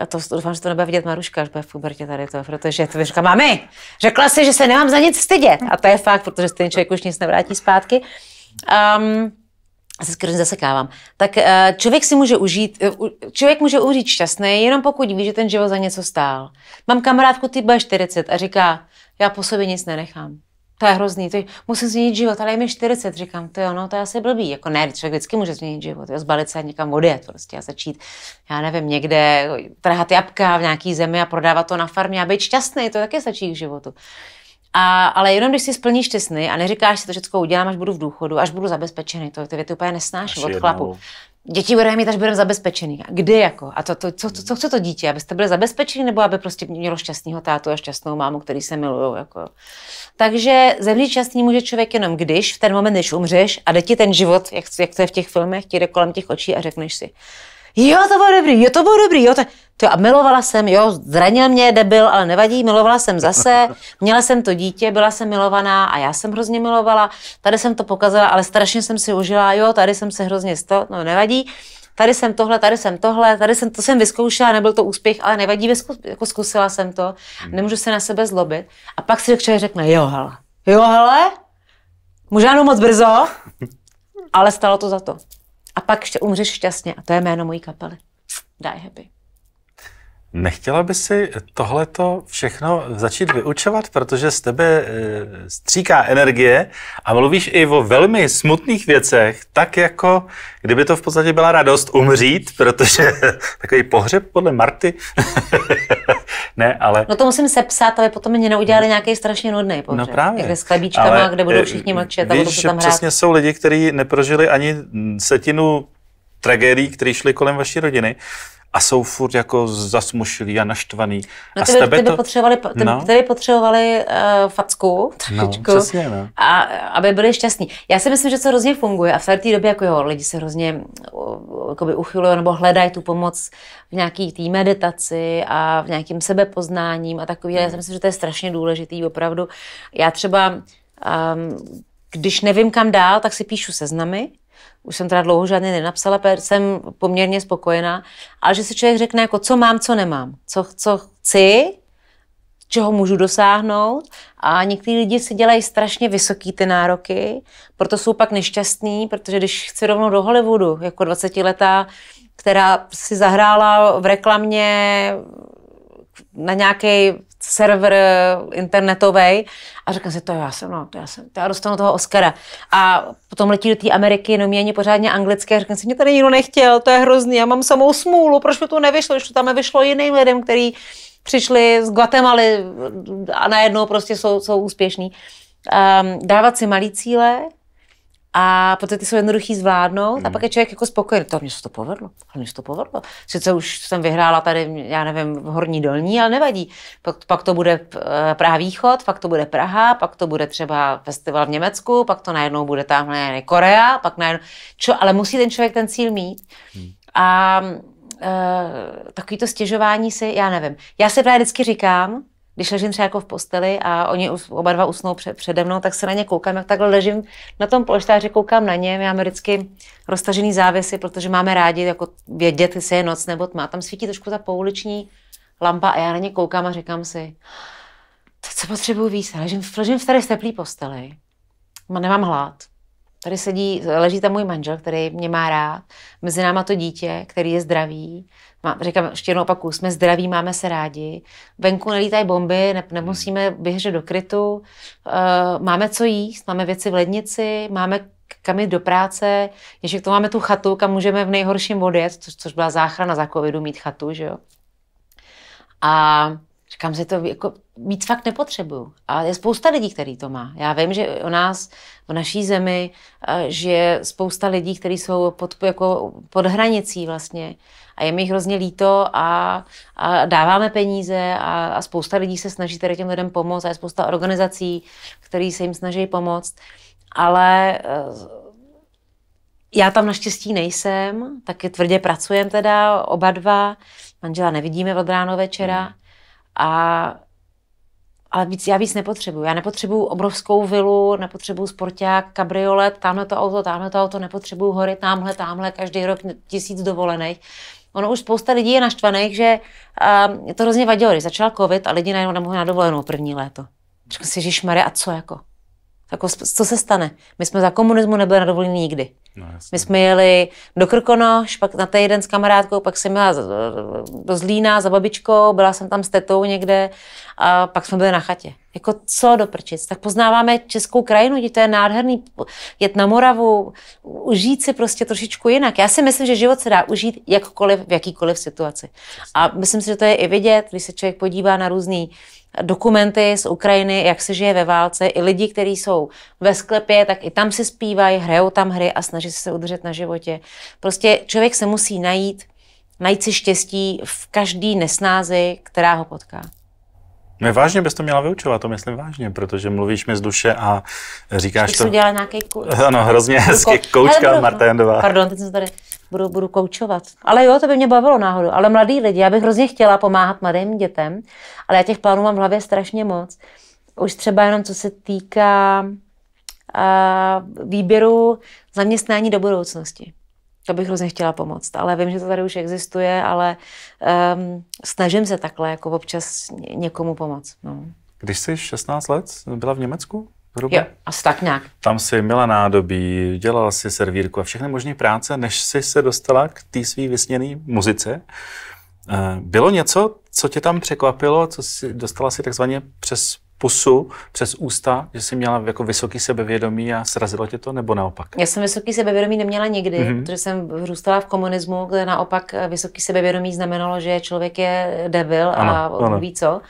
S2: A to doufám, že to nebude vidět Maruška, až bude v pubertě tady to, protože to říká, mami, řekla jsi, že se nemám za nic stydět. A to je fakt, protože stejný člověk už nic nevrátí zpátky. Um, a se skoro zasekávám. Tak eh, člověk si může užít, eh, člověk může užít šťastný, jenom pokud ví, že ten život za něco stál. Mám kamarádku ty 40 a říká, já po sobě nic nenechám. To je hrozný, to je, musím změnit život, ale je mi 40, říkám, to jo, no to je asi blbý, jako ne, člověk vždycky může změnit život, jo, zbalit se a někam odjet prostě a začít, já nevím, někde trhat jabka v nějaký zemi a prodávat to na farmě a být šťastný, to taky stačí k životu. A, ale jenom když si splníš ty sny a neříkáš si to všechno udělám, až budu v důchodu, až budu zabezpečený, to ty věty úplně nesnáš od chlapů. Děti budeme mít, až budeme zabezpečený. A kdy jako? A to, to, co, co, co chce to dítě? Abyste byli zabezpečený nebo aby prostě mělo šťastného tátu a šťastnou mámu, který se milují? Jako. Takže zemřít šťastný může člověk jenom když, v ten moment, když umřeš a jde ti ten život, jak, jak to je v těch filmech, ti jde kolem těch očí a řekneš si, jo, to bylo dobrý, jo, to bylo dobrý, jo, to to a milovala jsem, jo, zranil mě debil, ale nevadí, milovala jsem zase, [LAUGHS] měla jsem to dítě, byla jsem milovaná a já jsem hrozně milovala, tady jsem to pokazala, ale strašně jsem si užila, jo, tady jsem se hrozně sto, no nevadí, tady jsem tohle, tady jsem tohle, tady jsem, to jsem vyzkoušela, nebyl to úspěch, ale nevadí, jako zkusila jsem to, hmm. nemůžu se na sebe zlobit. A pak si člověk řekne, jo, hele, jo, hele, možná moc brzo, [LAUGHS] ale stalo to za to. A pak ještě umřeš šťastně a to je jméno mojí kapely. Die happy.
S1: Nechtěla by si tohleto všechno začít vyučovat, protože z tebe eh, stříká energie a mluvíš i o velmi smutných věcech, tak jako kdyby to v podstatě byla radost umřít, protože [LAUGHS] takový pohřeb podle Marty. [LAUGHS] ne, ale...
S2: No to musím sepsat, aby potom mě neudělali no. Hmm. nějaký strašně nudný pohřeb. No právě. Kde s klebíčkama, ale kde budou eh, všichni mlčet. Víš, že tam přesně hrát.
S1: jsou lidi, kteří neprožili ani setinu tragédií, které šly kolem vaší rodiny a jsou furt jako zasmušilí a naštvaný. No, a ty, tebe ty to... potřebovali, ty, no. ty
S2: potřebovali uh, facku, trošičku, no, přesně, no. a, aby byli šťastní. Já si myslím, že to hrozně funguje a v té době jako jo, lidi se hrozně uh, uchylují nebo hledají tu pomoc v nějaký té meditaci a v nějakým sebepoznáním a takový. Mm. Já si myslím, že to je strašně důležitý opravdu. Já třeba um, když nevím, kam dál, tak si píšu seznamy už jsem teda dlouho žádný nenapsala, jsem poměrně spokojená, ale že si člověk řekne, jako co mám, co nemám, co, co chci, čeho můžu dosáhnout a někteří lidi si dělají strašně vysoký ty nároky, proto jsou pak nešťastní, protože když chci rovnou do Hollywoodu, jako 20 letá, která si zahrála v reklamě na nějaký server internetový a říkám si, to já jsem, no, to já jsem, to já dostanu toho Oscara. A potom letí do té Ameriky, no mě ani pořádně anglické a říkám si, mě tady nikdo nechtěl, to je hrozný, já mám samou smůlu, proč mi to nevyšlo, když to tam vyšlo jiným lidem, který přišli z Guatemaly a najednou prostě jsou, jsou úspěšní. Um, dávat si malý cíle, a poté ty jsou jednoduchý zvládnout mm. a hmm. pak je člověk jako spokojený. To mě se to povedlo, a mně se to povedlo. Sice už jsem vyhrála tady, já nevím, v horní dolní, ale nevadí. Pak, pak to bude eh, Praha východ, pak to bude Praha, pak to bude třeba festival v Německu, pak to najednou bude tamhle Korea, pak najednou... Čo, ale musí ten člověk ten cíl mít. Mm. A e, eh, takový to stěžování si, já nevím. Já se právě vždycky říkám, když ležím třeba jako v posteli a oni oba dva usnou před, přede mnou, tak se na ně koukám, jak takhle ležím na tom polštáři, koukám na ně, máme vždycky roztažený závěsy, protože máme rádi jako vědět, jestli je noc nebo tma. Tam svítí trošku ta pouliční lampa a já na ně koukám a říkám si, co potřebuji víc, ležím, ležím v tady steplý teplý posteli, nemám hlad, Tady sedí, leží tam můj manžel, který mě má rád. Mezi náma to dítě, který je zdravý. Má, říkám ještě jednou opaku, jsme zdraví, máme se rádi. Venku nelítají bomby, ne, nemusíme hmm. běžet do krytu. Uh, máme co jíst, máme věci v lednici, máme kam jít do práce. Ještě k tomu máme tu chatu, kam můžeme v nejhorším vodě, což, což byla záchrana za covidu mít chatu, že jo. A Říkám si to, jako, mít fakt nepotřebuju. A je spousta lidí, který to má. Já vím, že o nás, v naší zemi, že je spousta lidí, kteří jsou pod, jako, pod hranicí vlastně. A je mi hrozně líto a, a dáváme peníze a, a spousta lidí se snaží tady těm lidem pomoct a je spousta organizací, které se jim snaží pomoct. Ale e, já tam naštěstí nejsem, taky tvrdě pracujem teda oba dva. Manžela nevidíme od ráno večera. Hmm. A, ale víc, já víc nepotřebuju. Já nepotřebuju obrovskou vilu, nepotřebuju sporták, kabriolet, tamhle to auto, tamhle to auto, nepotřebuju hory, tamhle, tamhle, každý rok tisíc dovolených. Ono už spousta lidí je naštvaných, že um, to hrozně vadilo, když začal covid a lidi najednou nemohli na dovolenou první léto. Říkám si, že šmare, a co jako? Jako, co se stane? My jsme za komunismu nebyli na dovolení nikdy. No, jasně. My jsme jeli do Krkonoš, pak na jeden s kamarádkou, pak jsem měla do Zlína za babičkou, byla jsem tam s tetou někde a pak jsme byli na chatě. Jako co do prčic? Tak poznáváme českou krajinu, to je nádherný jet na Moravu, užít si prostě trošičku jinak. Já si myslím, že život se dá užít jakkoliv, v jakýkoliv situaci. A myslím si, že to je i vidět, když se člověk podívá na různý uh, dokumenty z Ukrajiny, jak se žije ve válce. I lidi, kteří jsou ve sklepě, tak i tam si zpívají, hrajou tam hry a snaží se udržet na životě. Prostě člověk se musí najít, najít si štěstí v každý nesnázi, která ho potká.
S1: Ne, no vážně bys to měla vyučovat, to myslím vážně, protože mluvíš mi z duše a říkáš Když to... Když udělala
S2: nějaký Ano, hrozně hezky, koučka no. Marta Jandová. Pardon, teď jsem tady budu, budu koučovat. Ale jo, to by mě bavilo náhodou. Ale mladí lidi, já bych hrozně chtěla pomáhat mladým dětem, ale já těch plánů mám v hlavě strašně moc. Už třeba jenom co se týká a, výběru zaměstnání do budoucnosti. To bych hrozně chtěla pomoct, ale vím, že to tady už existuje, ale um, snažím se takhle jako občas někomu pomoct. No. Když jsi 16 let byla v Německu? zhruba? Jo, asi tak nějak.
S1: Tam si měla nádobí, dělala si servírku a všechny možné práce, než jsi se dostala k té své vysněné muzice. Eh, bylo něco, co tě tam překvapilo, co si dostala si takzvaně přes pusu, přes ústa, že jsi měla jako vysoký sebevědomí a srazilo tě to, nebo naopak?
S2: Já jsem vysoký sebevědomí neměla nikdy, mm-hmm. protože jsem vyrůstala v komunismu, kde naopak vysoký sebevědomí znamenalo, že člověk je debil ano, a ví co.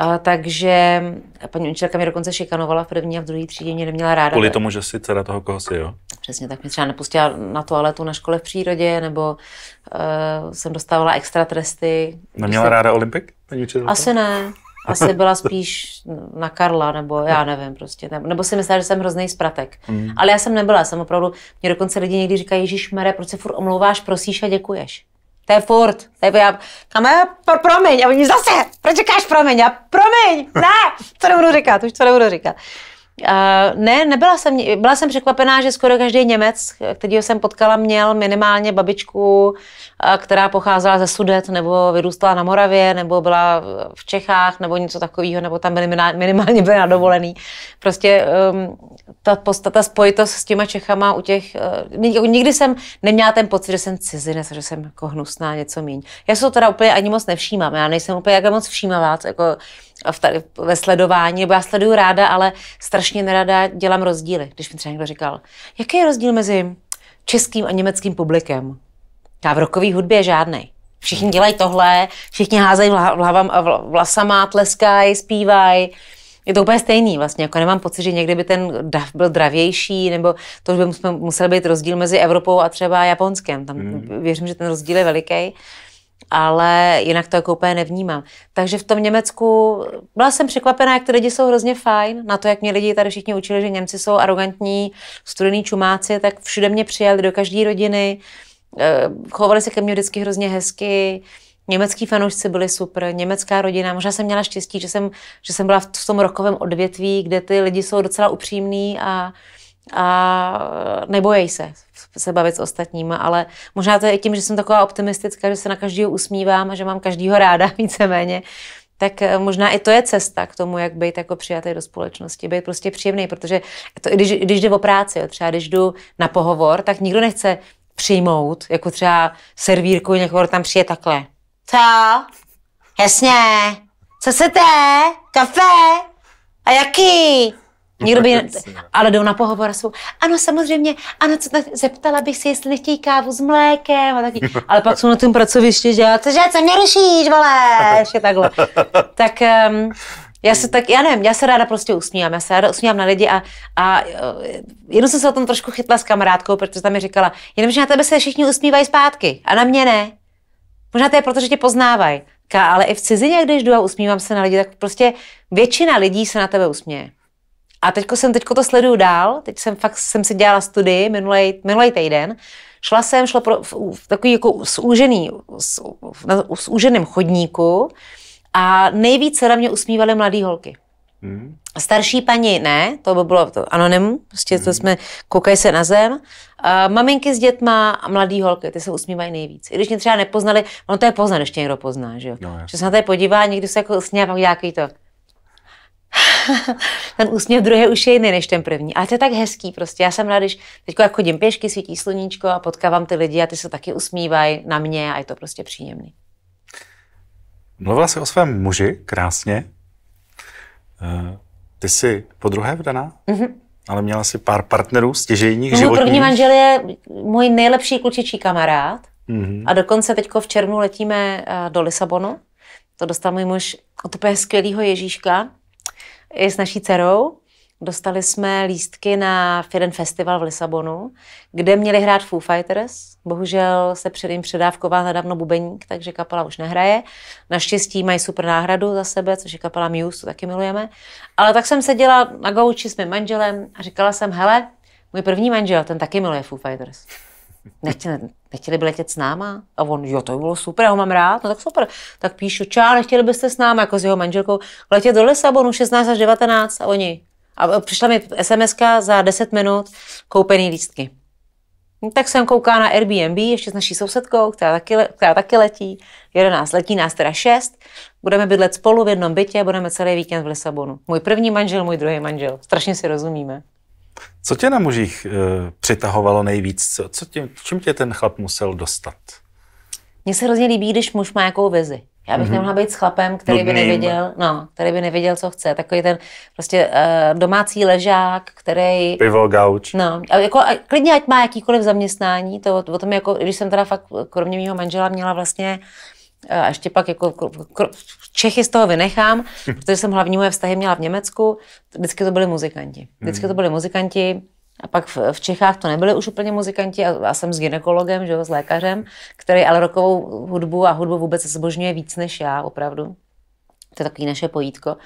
S2: A, takže paní učitelka mě dokonce šikanovala v první a v druhé třídě, mě neměla ráda. Kvůli tomu,
S1: že si dcera toho, koho si, jo?
S2: Přesně, tak mě třeba nepustila na toaletu na škole v přírodě, nebo uh, jsem dostávala extra tresty. Neměla jsem... ráda olympik, paní učitelka? Asi ne. Asi byla spíš na Karla, nebo já nevím prostě. Nebo si myslela, že jsem hrozný zpratek. Mm. Ale já jsem nebyla, jsem opravdu, mě dokonce lidi někdy říkají, Ježíš Mare, proč se furt omlouváš, prosíš a děkuješ. To je furt. To je já, je? pro, promiň. A oni zase, proč říkáš promiň? A promiň, ne, to nebudu říkat, už to nebudu říkat. Uh, ne, nebyla jsem, byla jsem překvapená, že skoro každý Němec, kterýho jsem potkala, měl minimálně babičku, která pocházela ze Sudet, nebo vyrůstala na Moravě, nebo byla v Čechách, nebo něco takového, nebo tam minimálně byla nadovolený. Prostě um, ta podstata spojitost s těma Čechama u těch... Uh, nikdy jsem neměla ten pocit, že jsem cizinec, že jsem jako hnusná, něco míň. Já se to teda úplně ani moc nevšímám, já nejsem úplně jak moc všímavá, jako v tady, ve sledování, nebo já sleduju ráda, ale strašně nerada dělám rozdíly. Když mi třeba někdo říkal, jaký je rozdíl mezi českým a německým publikem? Já v rokové hudbě žádnej. Všichni dělají tohle, všichni házejí vlasama, tleskají, zpívají. Je to úplně stejný vlastně, jako nemám pocit, že někdy by ten dav byl dravější, nebo to by musel být rozdíl mezi Evropou a třeba Japonskem. Tam mm. věřím, že ten rozdíl je veliký ale jinak to jako úplně nevnímám. Takže v tom Německu byla jsem překvapená, jak ty lidi jsou hrozně fajn, na to, jak mě lidi tady všichni učili, že Němci jsou arrogantní, studený čumáci, tak všude mě přijali do každé rodiny, eh, chovali se ke mně vždycky hrozně hezky, Německý fanoušci byli super, německá rodina. Možná jsem měla štěstí, že jsem, že jsem byla v tom rokovém odvětví, kde ty lidi jsou docela upřímní a uh, a nebojej se se bavit s ostatníma, ale možná to je i tím, že jsem taková optimistická, že se na každého usmívám a že mám každého ráda [LAUGHS] víceméně, tak eh, možná i to je cesta k tomu, jak být jako přijatý do společnosti, být prostě příjemný, protože to, když, když jde o práci, jo, třeba když jdu na pohovor, tak nikdo nechce přijmout, jako třeba servírku, někoho tam přijde takhle. Co? Jasně. Co se té? Kafe? A jaký? No Někdo by, ale jdou na pohovor a jsou, ano, samozřejmě, ano, co tady, zeptala bych se, jestli nechtějí kávu s mlékem a taky. [LAUGHS] Ale pak jsou na tom pracovišti, že cože, co mě rušíš, vole, [LAUGHS] ještě takhle. Tak um, já se tak, já nevím, já se ráda prostě usmívám, já se ráda usmívám na lidi a, a eh, jenom jsem se o tom trošku chytla s kamarádkou, protože tam mi říkala, jenomže na tebe se všichni usmívají zpátky a na mě ne. Možná to je proto, že tě poznávají. ale i v cizině, když jdu a usmívám se na lidi, tak prostě většina lidí se na tebe usměje. A teď jsem, teďko to sleduju dál, teď jsem fakt, jsem si dělala studii minulý týden, šla jsem, šla pro, v, v takový jako zúžený, v, na zúženém chodníku a nejvíce na mě usmívaly mladé holky. Hmm. Starší paní ne, to by bylo to anonym, prostě hmm. to jsme, koukají se na zem. A maminky s dětma a mladý holky, ty se usmívají nejvíc. I když mě třeba nepoznali, ono to je poznat, ještě někdo pozná, že jo. No, že se na to podívá, Někdy se jako sněl, pak nějaký to [LAUGHS] ten úsměv druhý už je jiný než ten první. Ale to je tak hezký prostě. Já jsem ráda, když teď jak chodím pěšky, svítí sluníčko a potkávám ty lidi a ty se taky usmívají na mě a je to prostě příjemný.
S1: Mluvila jsi o svém muži krásně. Eh, ty jsi po druhé vdaná? Mm-hmm. Ale měla jsi pár partnerů stěžejních Můj životních. první manžel
S2: je můj nejlepší klučičí kamarád. Mm-hmm. A dokonce teď v červnu letíme eh, do Lisabonu. To dostal můj muž od úplně skvělého Ježíška i s naší dcerou. Dostali jsme lístky na jeden festival v Lisabonu, kde měli hrát Foo Fighters. Bohužel se před jim předávkoval nedávno bubeník, takže kapela už nehraje. Naštěstí mají super náhradu za sebe, což je kapela Muse, to taky milujeme. Ale tak jsem seděla na gauči s mým manželem a říkala jsem, hele, můj první manžel, ten taky miluje Foo Fighters nechtěli, nechtěli by letět s náma? A on, jo, to by bylo super, já ho mám rád, no tak super. Tak píšu, čau, nechtěli byste s náma, jako s jeho manželkou, letět do Lisabonu 16 až 19 a oni. A přišla mi sms za 10 minut koupený lístky. No, tak jsem kouká na Airbnb ještě s naší sousedkou, která taky, která taky letí. Jede nás, letí nás teda šest. Budeme bydlet spolu v jednom bytě, budeme celý víkend v Lisabonu. Můj první manžel, můj druhý manžel. Strašně si rozumíme.
S1: Co tě na mužích uh, přitahovalo nejvíc? Co, co tě, čím tě ten chlap musel dostat?
S2: Mně se hrozně líbí, když muž má jakou vizi. Já bych mm-hmm. nemohla být s chlapem, který by nevěděl, no, který by nevěděl, co chce. Takový ten prostě uh, domácí ležák, který... Pivo,
S1: gauč. No,
S2: a jako, a klidně ať má jakýkoliv zaměstnání, to o tom jako, když jsem teda fakt, kromě mého manžela, měla vlastně uh, a ještě pak jako Čechy z toho vynechám, hm. protože jsem hlavní moje vztahy měla v Německu, vždycky to byli muzikanti. Vždycky hm. to byli muzikanti, a pak v, v Čechách to nebyli už úplně muzikanti a, a jsem s ginekologem, že jo, s lékařem, který ale rokovou hudbu a hudbu vůbec zbožňuje víc než já, opravdu. To je takový naše pojítko.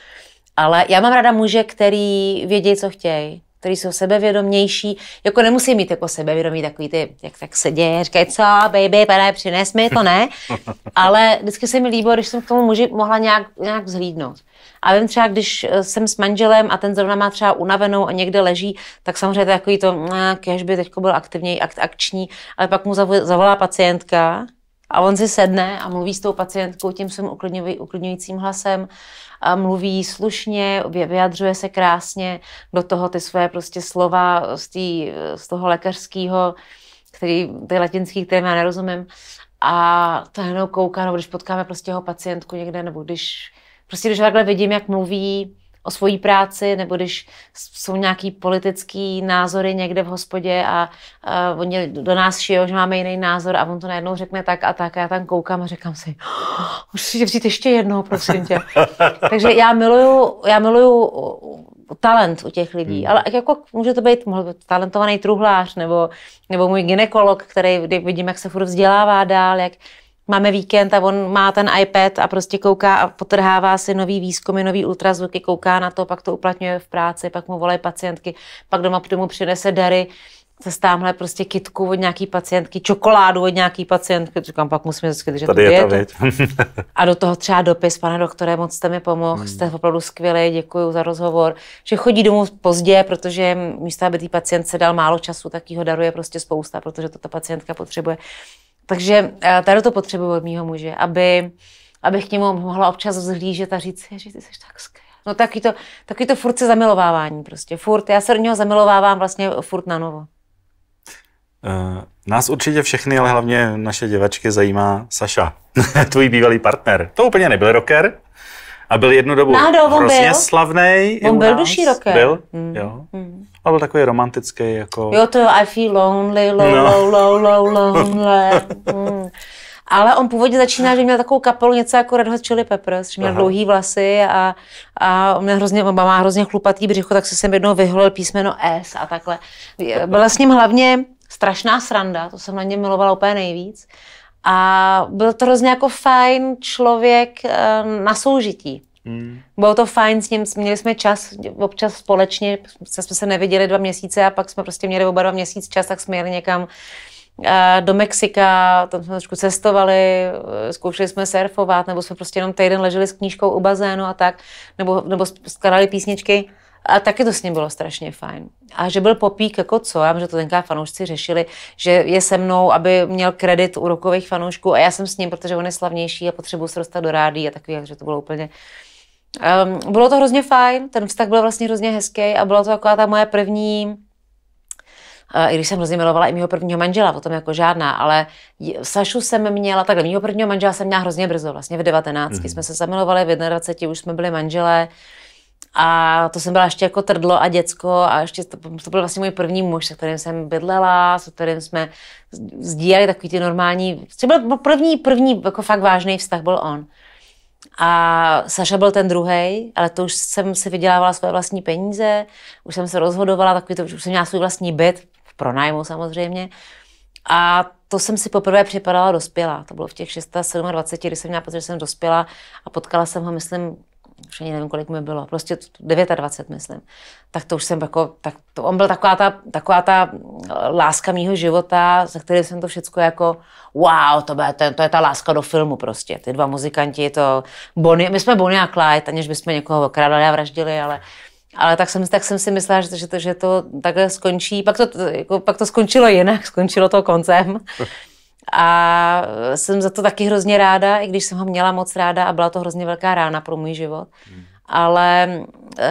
S2: Ale já mám ráda muže, který vědí, co chtějí který jsou sebevědomější, jako nemusí mít jako sebevědomí takový ty, jak tak se děje, říkají, co, baby, pane, přines mi to, ne? [LAUGHS] Ale vždycky se mi líbilo, když jsem k tomu muži mohla nějak, nějak vzhlídnout. A vím třeba, když eh, jsem s manželem a ten zrovna má třeba unavenou a někde leží, tak samozřejmě takový to, kež by teď byl aktivněji, akční, ale pak mu zavolá pacientka, a on si sedne a mluví s tou pacientkou tím svým uklidňujícím hlasem a mluví slušně, vyjadřuje se krásně, do toho ty své prostě slova z, tý, z toho lékařského, který, ty latinský, které já nerozumím. A to jenom kouká, no, když potkáme prostě jeho pacientku někde, nebo když, prostě když takhle vidím, jak mluví, o svoji práci, nebo když jsou nějaký politický názory někde v hospodě a, a oni do nás šijou, že máme jiný názor a on to najednou řekne tak a tak a já tam koukám a říkám si, oh, musíte vzít ještě jednou, prosím tě. [LAUGHS] Takže já miluju, já miluju talent u těch lidí, hmm. ale jako může to být, být talentovaný truhlář nebo, nebo můj ginekolog, který, vidím, jak se furt vzdělává dál, jak, máme víkend a on má ten iPad a prostě kouká a potrhává si nový výzkumy, nový ultrazvuky, kouká na to, pak to uplatňuje v práci, pak mu volají pacientky, pak doma tomu přinese dary, zastámhle prostě kitku od nějaký pacientky, čokoládu od nějaký pacientky, říkám, pak musíme vždycky že Tady je
S1: ta [LAUGHS]
S2: A do toho třeba dopis, pane doktore, moc jste mi pomohl, hmm. jste opravdu skvělý, děkuji za rozhovor. Že chodí domů pozdě, protože místo, aby té se dal málo času, tak ho daruje prostě spousta, protože to ta pacientka potřebuje. Takže eh, tady to potřebuji od mýho muže, aby, abych k němu mohla občas vzhlížet a říct, že ty jsi tak skvělý. No taky to, taky to furt se zamilovávání prostě, furt. Já se do něho zamilovávám vlastně furt na novo.
S1: Eh, nás určitě všechny, ale hlavně naše děvačky zajímá Saša, [LAUGHS] tvůj bývalý partner. To úplně nebyl rocker a byl jednu dobu Nádol, hrozně byl. slavný. On byl duší rocker. Byl, mm. jo. Mm. A byl takový romantický. Jako... Jo,
S2: to I feel lonely, low, no. low, low, low, lonely. Mm. Ale on původně začíná, že měl takovou kapelu něco jako Red Hot Chili Peppers, že měl Aha. dlouhý vlasy a, a on měl hrozně, on má hrozně chlupatý břicho, tak se jsem jednou vyholil písmeno S a takhle. Byla s ním hlavně strašná sranda, to jsem na něm milovala úplně nejvíc. A byl to hrozně jako fajn člověk eh, na soužití. Mm. Bylo to fajn s ním, měli jsme čas občas společně, jsme se neviděli dva měsíce a pak jsme prostě měli oba dva měsíc čas, tak jsme jeli někam eh, do Mexika, tam jsme trošku cestovali, eh, zkoušeli jsme surfovat, nebo jsme prostě jenom týden leželi s knížkou u bazénu a tak, nebo, nebo skladali písničky. A taky to s ním bylo strašně fajn. A že byl popík jako co, já že to tenká fanoušci řešili, že je se mnou, aby měl kredit u rokových fanoušků a já jsem s ním, protože on je slavnější a potřebuji se dostat do rádí a takový, že to bylo úplně Um, bylo to hrozně fajn, ten vztah byl vlastně hrozně hezký a byla to taková ta moje první eh, i když jsem hrozně milovala i mého prvního manžela, o tom jako žádná, ale Sašu jsem měla, takhle mého prvního manžela jsem měla hrozně brzo, vlastně v 19. Mm-hmm. Jsme se zamilovali, v 21. už jsme byli manželé a to jsem byla ještě jako trdlo a děcko a ještě to, to byl vlastně můj první muž, se kterým jsem bydlela, se kterým jsme sdíleli takový ty normální, třeba byl první, první jako fakt vážný vztah byl on. A Saša byl ten druhý, ale to už jsem si vydělávala svoje vlastní peníze, už jsem se rozhodovala, takový to, už jsem měla svůj vlastní byt, v pronájmu samozřejmě. A to jsem si poprvé připadala dospěla. To bylo v těch 26, 27, kdy jsem měla pocit, že jsem dospěla a potkala jsem ho, myslím, už ani nevím, kolik mi bylo, prostě 29, myslím, tak to už jsem jako, tak to, on byl taková ta, taková ta eh, láska mýho života, za který jsem to všechno jako, wow, to, bude, to, to je ta láska do filmu prostě, ty dva muzikanti, to Bonnie, my jsme Bonnie a Clyde, aniž bychom někoho okradali a vraždili, ale ale tak jsem, tak jsem si myslela, že, že, to, že to takhle skončí. Pak to, jako, pak to skončilo jinak, [LAUGHS] skončilo to koncem. [LAUGHS] A jsem za to taky hrozně ráda, i když jsem ho měla moc ráda a byla to hrozně velká rána pro můj život. Hmm. Ale e,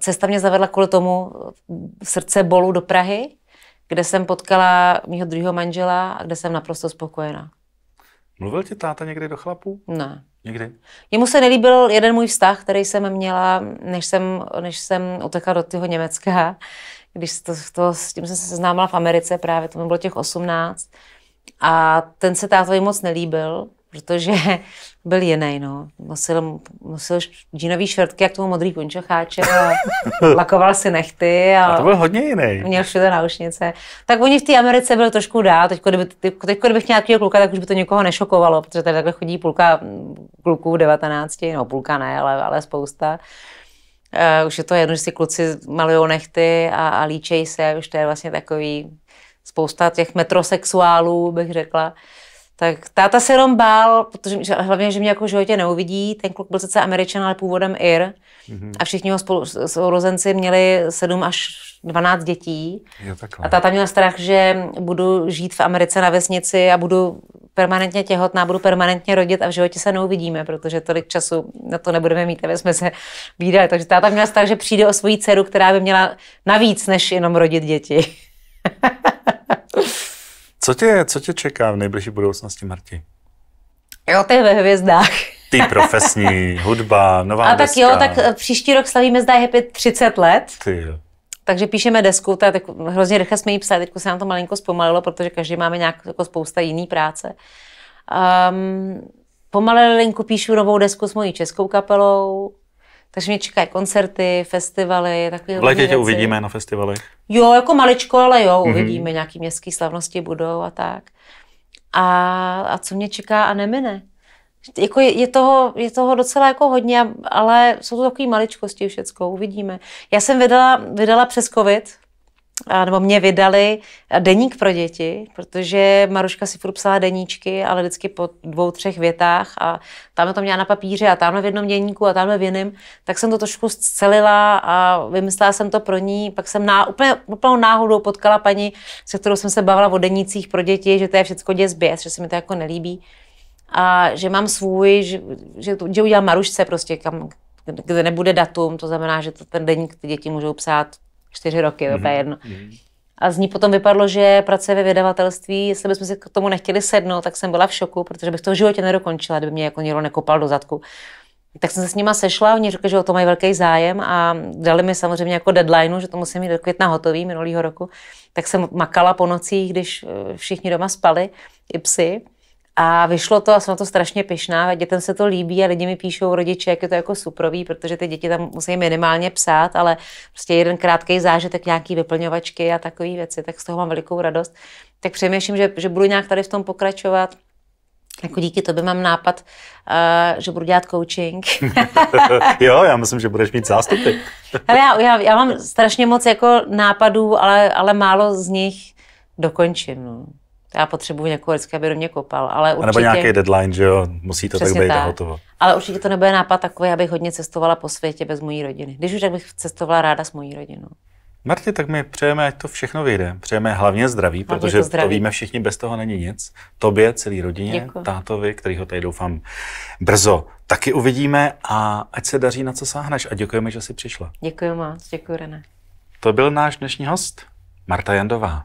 S2: cesta mě zavedla kvůli tomu v srdce bolu do Prahy, kde jsem potkala mého druhého manžela a kde jsem naprosto spokojená. Mluvil ti táta někdy do chlapů? Ne. Nikdy? Jemu se nelíbil jeden můj vztah, který jsem měla, než jsem, než jsem utekla do toho Německa. Když to, to, s tím jsem se seznámila v Americe právě, to mi bylo těch 18. A ten se tátovi moc nelíbil, protože [LAUGHS] byl jiný, no. Nosil, nosil džínový švrtky jak tomu modrý punčocháče a [LAUGHS] lakoval si nechty. A, a to byl
S1: hodně jiný. Měl
S2: všude náušnice. Tak oni v té Americe byli trošku dál. Teď, kdyby, teď, kdybych nějakého kluka, tak už by to někoho nešokovalo, protože tady takhle chodí půlka mm, kluků 19, no půlka ne, ale, ale spousta. Uh, už je to jedno, že si kluci malují nechty a, a líčej se, už to je vlastně takový spousta těch metrosexuálů, bych řekla. Tak táta se jenom bál, protože že, hlavně, že mě jako v životě neuvidí. Ten kluk byl sice američan, ale původem Ir. Mm-hmm. A všichni jeho spolu, sourozenci měli 7 až 12 dětí. Jo, a táta měl strach, že budu žít v Americe na vesnici a budu permanentně těhotná, budu permanentně rodit a v životě se neuvidíme, protože tolik času na to nebudeme mít, aby jsme se výdali. Takže táta měla strach, že přijde o svoji dceru, která by měla navíc než jenom rodit děti.
S1: [LAUGHS] co, tě, co tě čeká v nejbližší budoucnosti, Marti?
S2: Jo, to je ve hvězdách. [LAUGHS] Ty
S1: profesní, hudba, nová A deska. tak jo, tak eh,
S2: příští rok slavíme zdá Happy 30 let. Ty jo. Takže píšeme desku, tak tak hrozně rychle jsme ji psali, teď se nám to malinko zpomalilo, protože každý máme nějak jako spousta jiný práce. Um, ehm, pomalilinku píšu novou desku s mojí českou kapelou, takže mě čekají koncerty, festivaly, takové V létě tě uvidíme na festivalech? Jo, jako maličko, ale jo, mhm. uvidíme. Mm-hmm. Nějaký městský slavnosti budou a tak. A, a co mě čeká a nemine? Jako je, je, toho, je toho docela jako hodně, ale jsou to takové maličkosti všecko, uvidíme. Já jsem vydala, vydala přes covid nebo mě vydali deník pro děti, protože Maruška si furt psala deníčky, ale vždycky po dvou, třech větách a tam to měla na papíře a tamhle v jednom deníku, a tamhle v jiném, tak jsem to trošku zcelila a vymyslela jsem to pro ní. Pak jsem na, úplně, úplnou náhodou potkala paní, se kterou jsem se bavila o denících pro děti, že to je všechno děsběs, že se mi to jako nelíbí a že mám svůj, že, že, že udělám Marušce prostě, kam, kde nebude datum, to znamená, že to ten deník ty děti můžou psát čtyři roky, mm-hmm. úplně mhm. jedno. Mhm. A z ní potom vypadlo, že pracuje ve vydavatelství, jestli bychom si k tomu nechtěli sednout, tak jsem byla v šoku, protože bych to v životě nedokončila, kdyby mě jako někdo nekopal do zadku. Tak jsem se s nima sešla, oni řekli, že o to mají velký zájem a dali mi samozřejmě jako deadline, že to musím mít do května hotový minulýho roku. Tak jsem makala po nocích, když eh, všichni doma spali, i psy. A vyšlo to a jsem na to strašně pyšná, dětem se to líbí a lidi mi píšou rodiče, jak je to jako suprový, protože ty děti tam musí minimálně psát, ale prostě jeden krátký zážitek, nějaký vyplňovačky a takové věci, tak z toho mám velikou radost. Tak přemýšlím, že, že budu nějak tady v tom pokračovat. Jako díky tobě mám nápad, uh, že budu dělat coaching. [LAUGHS]
S1: jo, já myslím, že budeš mít zástupy.
S2: [LAUGHS] Ale já, já, já mám strašně moc jako nápadů, ale, ale málo z nich dokončím. No já potřebuji někoho vždycky, aby do mě kopal. Ale určitě, a nebo nějaký
S1: deadline, že jo, musí to tak být tak. hotovo.
S2: Ale určitě to nebude nápad takový, abych hodně cestovala po světě bez mojí rodiny. Když už tak bych cestovala ráda s mojí rodinou.
S1: Marti, tak my přejeme, ať to všechno vyjde. Přejeme hlavně zdraví, hlavně protože to, zdraví. to víme všichni, bez toho není nic. Tobě, celý rodině, Děkuji. tátovi, kterýho tady doufám brzo taky uvidíme a ať se daří, na co sáhneš. A děkujeme, že jsi přišla.
S2: Děkuji moc, děkuji René.
S1: To byl náš dnešní host, Marta Jandová.